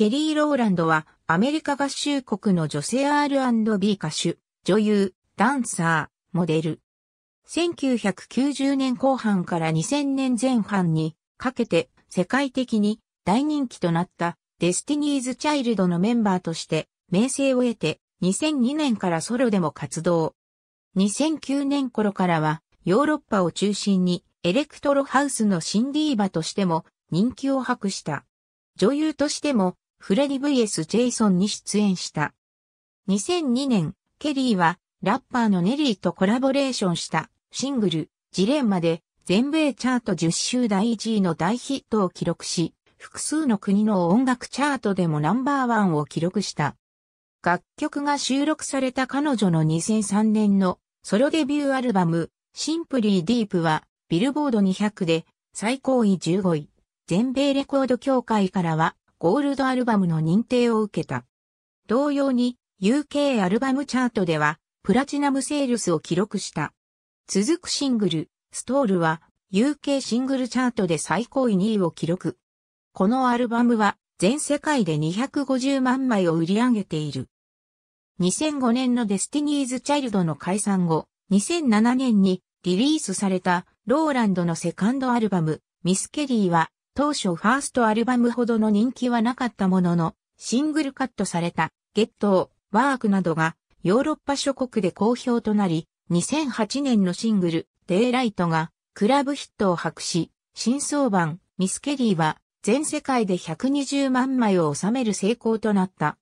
ケリー・ローランドはアメリカ合衆国の女性 R&B 歌手、女優、ダンサー、モデル。1990年後半から2000年前半にかけて世界的に大人気となったデスティニーズ・チャイルドのメンバーとして名声を得て2002年からソロでも活動。2009年頃からはヨーロッパを中心にエレクトロハウスのシンディーバとしても人気を博した。女優としてもフレディ VS ジェイソンに出演した。2002年、ケリーはラッパーのネリーとコラボレーションしたシングル、ジレンマで全米チャート10週第1位の大ヒットを記録し、複数の国の音楽チャートでもナンバーワンを記録した。楽曲が収録された彼女の2003年のソロデビューアルバム、シンプリーディープはビルボード200で最高位15位、全米レコード協会からはゴールドアルバムの認定を受けた。同様に UK アルバムチャートではプラチナムセールスを記録した。続くシングル、ストールは UK シングルチャートで最高位2位を記録。このアルバムは全世界で250万枚を売り上げている。2005年のデスティニーズ・チャイルドの解散後、2007年にリリースされたローランドのセカンドアルバム、ミスケリーは当初ファーストアルバムほどの人気はなかったものの、シングルカットされた、ゲットー、ワークなどが、ヨーロッパ諸国で好評となり、2008年のシングル、デイライトが、クラブヒットを博し、新装版、ミスケリーは、全世界で120万枚を収める成功となった。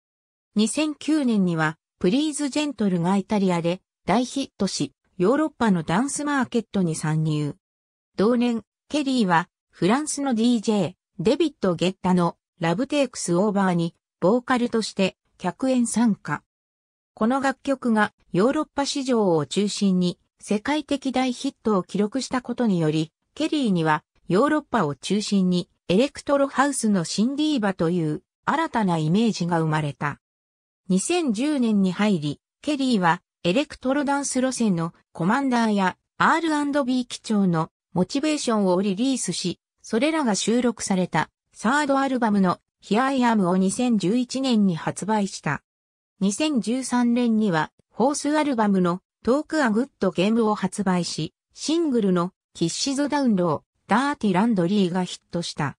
2009年には、プリーズ・ジェントルがイタリアで大ヒットし、ヨーロッパのダンスマーケットに参入。同年、ケリーはフランスの DJ、デビッド・ゲッタのラブテイクスオーバーに、ボーカルとして客演参加。この楽曲がヨーロッパ市場を中心に世界的大ヒットを記録したことにより、ケリーにはヨーロッパを中心にエレクトロハウスのシンディーバという新たなイメージが生まれた。2010年に入り、ケリーはエレクトロダンス路線のコマンダーや R&B 基調のモチベーションをリリースし、それらが収録されたサードアルバムの Here I Am を2011年に発売した。2013年にはフォースアルバムのトークアグッドゲームを発売し、シングルのキッシズダウンロー、ダーティランドリーがヒットした。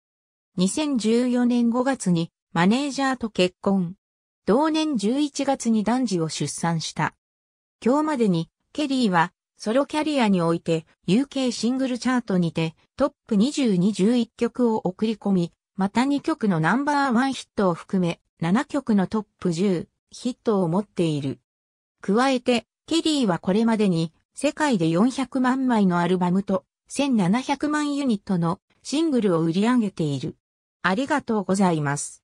2014年5月にマネージャーと結婚。同年11月に男児を出産した。今日までにケリーはソロキャリアにおいて UK シングルチャートにてトップ20-11曲を送り込み、また2曲のナンバーワンヒットを含め7曲のトップ10ヒットを持っている。加えて、ケリーはこれまでに世界で400万枚のアルバムと1700万ユニットのシングルを売り上げている。ありがとうございます。